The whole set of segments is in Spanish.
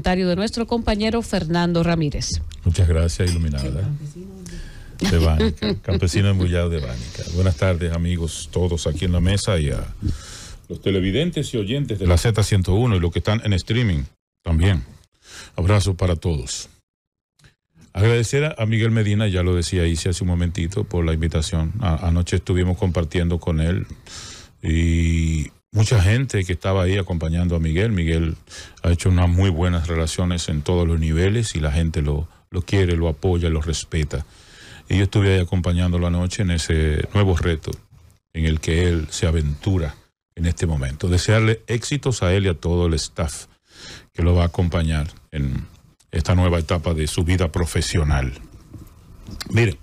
de nuestro compañero Fernando Ramírez. Muchas gracias, Iluminada. De campesino embullado de Bánica. Buenas tardes, amigos, todos aquí en la mesa y a los televidentes y oyentes de la Z101 y los que están en streaming también. Abrazo para todos. Agradecer a Miguel Medina, ya lo decía Isi hace un momentito, por la invitación. anoche estuvimos compartiendo con él y mucha gente que estaba ahí acompañando a Miguel. Miguel ha hecho unas muy buenas relaciones en todos los niveles y la gente lo, lo quiere, lo apoya, lo respeta. Y yo estuve ahí acompañándolo anoche en ese nuevo reto en el que él se aventura en este momento. Desearle éxitos a él y a todo el staff que lo va a acompañar en esta nueva etapa de su vida profesional. Mire.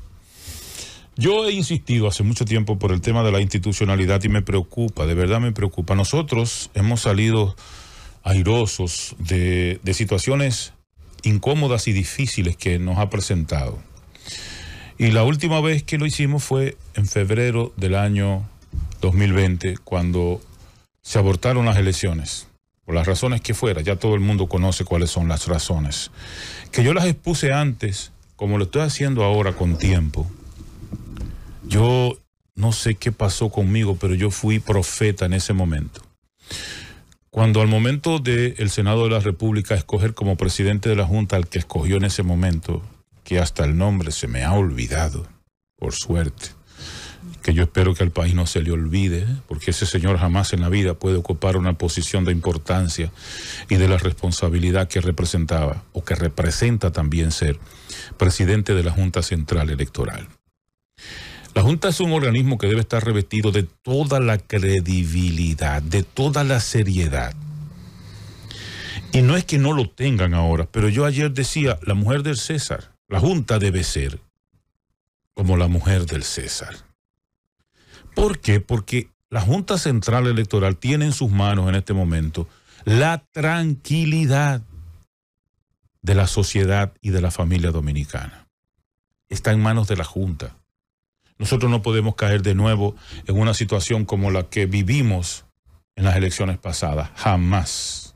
Yo he insistido hace mucho tiempo por el tema de la institucionalidad y me preocupa, de verdad me preocupa. Nosotros hemos salido airosos de, situaciones incómodas y difíciles que nos ha presentado. Y la última vez que lo hicimos fue en febrero del año 2020, cuando se abortaron las elecciones, por las razones que fuera, ya todo el mundo conoce cuáles son las razones, que yo las expuse antes, como lo estoy haciendo ahora con tiempo, yo no sé qué pasó conmigo, pero yo fui profeta en ese momento. Cuando al momento del Senado de la República escoger como presidente de la Junta al que escogió en ese momento, que hasta el nombre se me ha olvidado, por suerte, que yo espero que al país no se le olvide, porque ese señor jamás en la vida puede ocupar una posición de importancia y de la responsabilidad que representaba o que representa también ser presidente de la Junta Central Electoral. La Junta es un organismo que debe estar revestido de toda la credibilidad, de toda la seriedad. Y no es que no lo tengan ahora, pero yo ayer decía, la mujer del César, la Junta debe ser como la mujer del César. ¿Por qué? Porque la Junta Central Electoral tiene en sus manos en este momento la tranquilidad de la sociedad y de la familia dominicana. Está en manos de la Junta. Nosotros no podemos caer de nuevo en una situación como la que vivimos en las elecciones pasadas, jamás.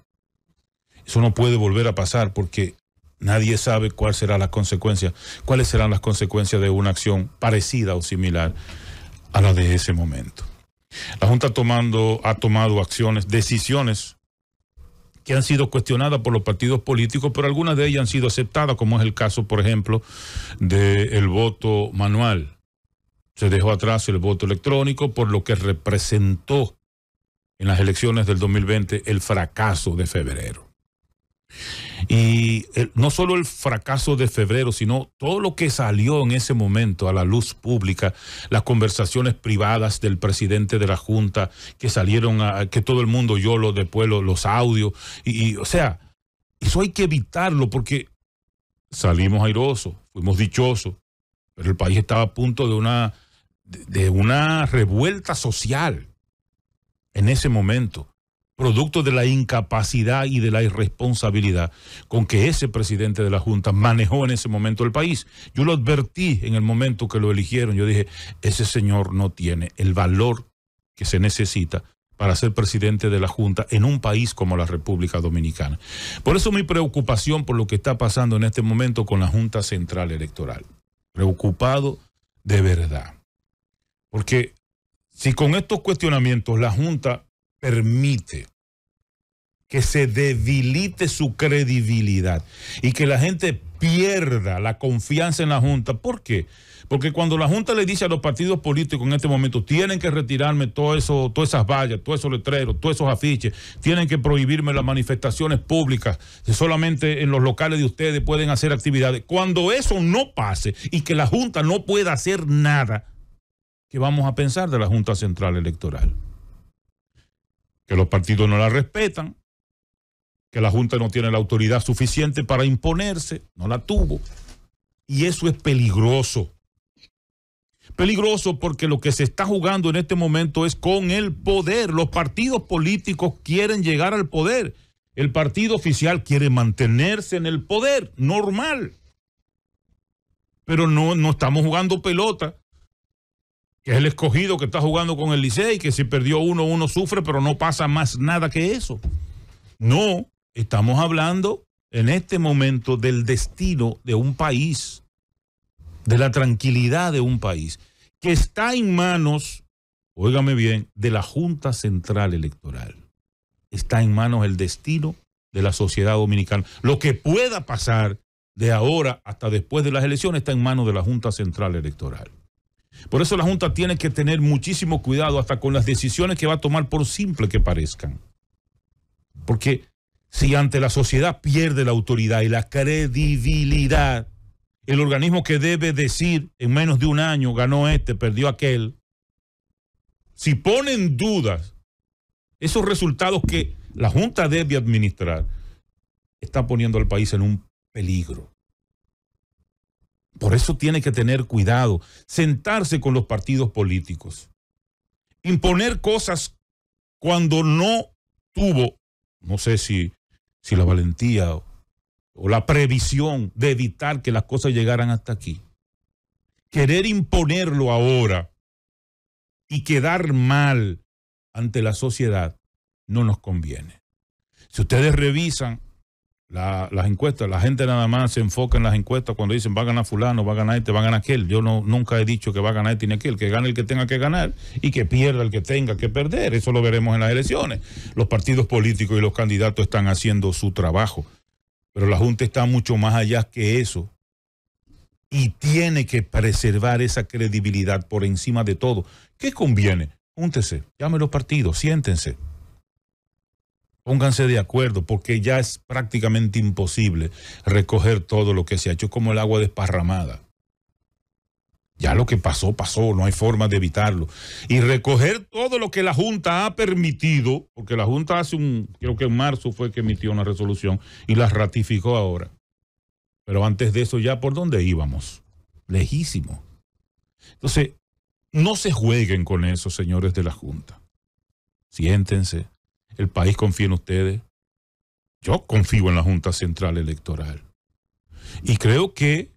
Eso no puede volver a pasar porque nadie sabe cuál será la consecuencia, cuáles serán las consecuencias de una acción parecida o similar a la de ese momento. La Junta tomando, ha tomado acciones, decisiones que han sido cuestionadas por los partidos políticos, pero algunas de ellas han sido aceptadas, como es el caso, por ejemplo, del voto manual. Se dejó atrás el voto electrónico por lo que representó en las elecciones del 2020 el fracaso de febrero. Y no solo el fracaso de febrero, sino todo lo que salió en ese momento a la luz pública, las conversaciones privadas del presidente de la Junta que salieron a que todo el mundo oyó lo de pueblo, los audios. Y, y, o sea, eso hay que evitarlo porque salimos airosos, fuimos dichosos, pero el país estaba a punto de una de una revuelta social en ese momento, producto de la incapacidad y de la irresponsabilidad con que ese presidente de la Junta manejó en ese momento el país. Yo lo advertí en el momento que lo eligieron, yo dije, ese señor no tiene el valor que se necesita para ser presidente de la Junta en un país como la República Dominicana. Por eso mi preocupación por lo que está pasando en este momento con la Junta Central Electoral. Preocupado de verdad. Porque si con estos cuestionamientos la Junta permite que se debilite su credibilidad y que la gente pierda la confianza en la Junta, ¿por qué? Porque cuando la Junta le dice a los partidos políticos en este momento, tienen que retirarme todo eso, todas esas vallas, todos esos letreros, todos esos afiches, tienen que prohibirme las manifestaciones públicas, solamente en los locales de ustedes pueden hacer actividades. Cuando eso no pase y que la Junta no pueda hacer nada, ¿Qué vamos a pensar de la Junta Central Electoral? Que los partidos no la respetan, que la Junta no tiene la autoridad suficiente para imponerse, no la tuvo. Y eso es peligroso. Peligroso porque lo que se está jugando en este momento es con el poder. Los partidos políticos quieren llegar al poder. El partido oficial quiere mantenerse en el poder, normal. Pero no, no estamos jugando pelota que es el escogido que está jugando con el Licey, que si perdió uno, uno sufre, pero no pasa más nada que eso. No, estamos hablando en este momento del destino de un país, de la tranquilidad de un país, que está en manos, óigame bien, de la Junta Central Electoral. Está en manos el destino de la sociedad dominicana. Lo que pueda pasar de ahora hasta después de las elecciones está en manos de la Junta Central Electoral. Por eso la Junta tiene que tener muchísimo cuidado hasta con las decisiones que va a tomar, por simple que parezcan. Porque si ante la sociedad pierde la autoridad y la credibilidad, el organismo que debe decir en menos de un año ganó este, perdió aquel, si pone en dudas esos resultados que la Junta debe administrar, está poniendo al país en un peligro. Por eso tiene que tener cuidado, sentarse con los partidos políticos, imponer cosas cuando no tuvo, no sé si, si la valentía o la previsión de evitar que las cosas llegaran hasta aquí. Querer imponerlo ahora y quedar mal ante la sociedad no nos conviene. Si ustedes revisan la, las encuestas, la gente nada más se enfoca en las encuestas cuando dicen va a ganar fulano, va a ganar este, va a ganar aquel. Yo no, nunca he dicho que va a ganar este ni aquel, que gane el que tenga que ganar y que pierda el que tenga que perder. Eso lo veremos en las elecciones. Los partidos políticos y los candidatos están haciendo su trabajo, pero la Junta está mucho más allá que eso y tiene que preservar esa credibilidad por encima de todo. ¿Qué conviene? Júntese, llame los partidos, siéntense, Pónganse de acuerdo porque ya es prácticamente imposible recoger todo lo que se ha hecho como el agua desparramada. Ya lo que pasó, pasó, no hay forma de evitarlo. Y recoger todo lo que la Junta ha permitido, porque la Junta hace un, creo que en marzo fue que emitió una resolución y la ratificó ahora. Pero antes de eso ya, ¿por dónde íbamos? Lejísimo. Entonces, no se jueguen con eso, señores de la Junta. Siéntense, el país confía en ustedes. Yo confío en la Junta Central Electoral. Y creo que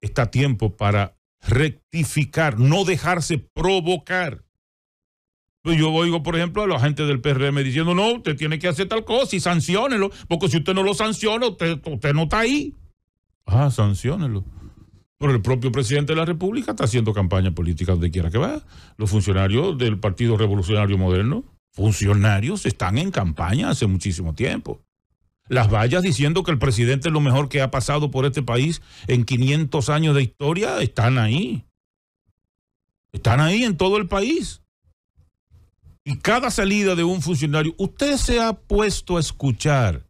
está tiempo para rectificar, no dejarse provocar. Pues yo oigo, por ejemplo, a la gente del PRM diciendo, no, usted tiene que hacer tal cosa y sancionenlo. porque si usted no lo sanciona, usted, no está ahí. Ah, sancionenlo. Pero el propio presidente de la República está haciendo campaña política donde quiera que va. Los funcionarios del Partido Revolucionario Moderno funcionarios están en campaña hace muchísimo tiempo. Las vallas diciendo que el presidente es lo mejor que ha pasado por este país en 500 años de historia están ahí. Están ahí en todo el país. Y cada salida de un funcionario, usted se ha puesto a escuchar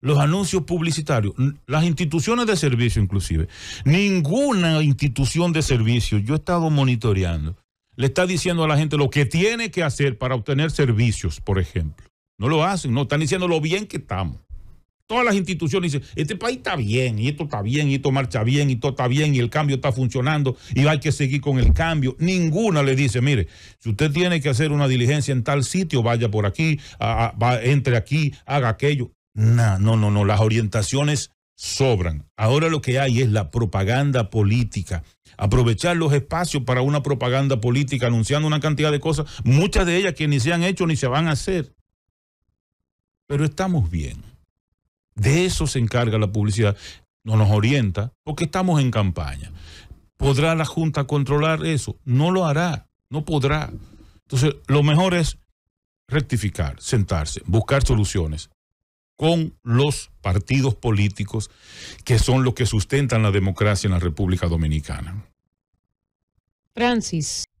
los anuncios publicitarios, las instituciones de servicio inclusive. Ninguna institución de servicio, yo he estado monitoreando, le está diciendo a la gente lo que tiene que hacer para obtener servicios, por ejemplo. No lo hacen, no, están diciendo lo bien que estamos. Todas las instituciones dicen, este país está bien, y esto está bien, y esto marcha bien, y todo está bien, y el cambio está funcionando, y hay que seguir con el cambio. Ninguna le dice, mire, si usted tiene que hacer una diligencia en tal sitio, vaya por aquí, entre aquí, haga aquello. no, no, no, las orientaciones sobran. Ahora lo que hay es la propaganda política. Aprovechar los espacios para una propaganda política anunciando una cantidad de cosas, muchas de ellas que ni se han hecho ni se van a hacer. Pero estamos bien. De eso se encarga la publicidad. No nos orienta porque estamos en campaña. ¿Podrá la Junta controlar eso? No lo hará, no podrá. Entonces, lo mejor es rectificar, sentarse, buscar soluciones con los partidos políticos que son los que sustentan la democracia en la República Dominicana. Francis.